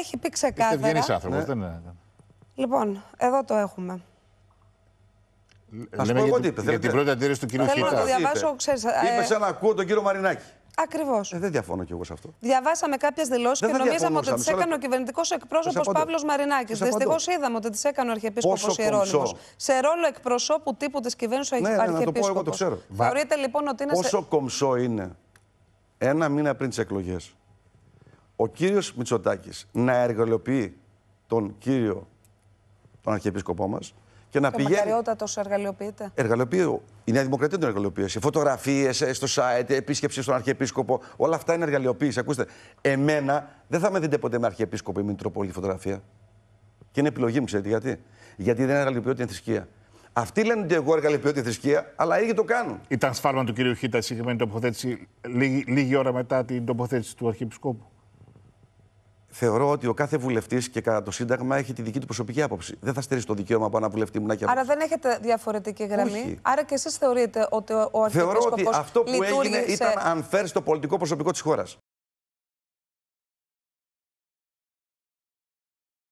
έχει πει ξεκάθαρα. Είστε άνθρωπος, ναι. δεν είναι. Λοιπόν, εδώ το έχουμε. Ας πούμε εγώ τι είπε. Για την πρώτη αντίρρηση του κυρίου Χίτα. Θέλω να το διαβάσω, ξέρεις. Είπε ε, σαν να ακούω τον κύριο Μαρινάκη. Ακριβώς. Ε, δεν διαφωνώ κι εγώ σε αυτό. Διαβάσαμε κάποιες δηλώσεις και νομίζαμε ότι τι έκανε ο κυβερνητικός εκπρόσωπο Παύλο Μαρινάκη. Δυστυχώς είδαμε ότι τις έκανε ο Αρχιεπίσκοπος Ιερόνιμο. Σε ρόλο εκπροσώπου τύπου της κυβέρνησης ναι, ναι ο Αρχιεπίσκοπο. Θεωρείτε λοιπόν ότι είναι. Πόσο κομψό είναι ένα μήνα πριν τις εκλογές ο κύριος Μητσοτάκης να εργαλειοποιεί τον κύριο, τον αρχιεπίσκοπό μας, και να και ε, πηγαίνει. Μακαριότατος εργαλειοποιείται. Εργαλειοποιεί. Η Νέα Δημοκρατία τον εργαλειοποίησε. Φωτογραφίες ε, στο site, επίσκεψη στον Αρχιεπίσκοπο. Όλα αυτά είναι εργαλειοποίηση. Ακούστε, εμένα δεν θα με δείτε ποτέ με Αρχιεπίσκοπο ή Μητροπόλη φωτογραφία. Και είναι επιλογή μου, ξέρετε γιατί. Γιατί δεν εργαλειοποιώ την θρησκεία. Αυτοί λένε ότι εγώ εργαλειοποιώ τη θρησκεία, αλλά οι ίδιοι το κάνουν. Ήταν σφάλμα του κυρίου Χίτα η συγκεκριμένη τοποθέτηση λίγη, λίγη ώρα μετά την τοποθέτηση του Αρχιεπισκόπου θεωρώ ότι ο κάθε βουλευτής και κατά το Σύνταγμα έχει τη δική του προσωπική άποψη. Δεν θα στερήσει το δικαίωμα από ένα βουλευτή μου να Άρα δεν έχετε διαφορετική γραμμή. Άρα και εσείς θεωρείτε ότι ο Αρχιεπίσκοπος Θεωρώ ότι αυτό που έγινε ήταν unfair στο πολιτικό προσωπικό της χώρας.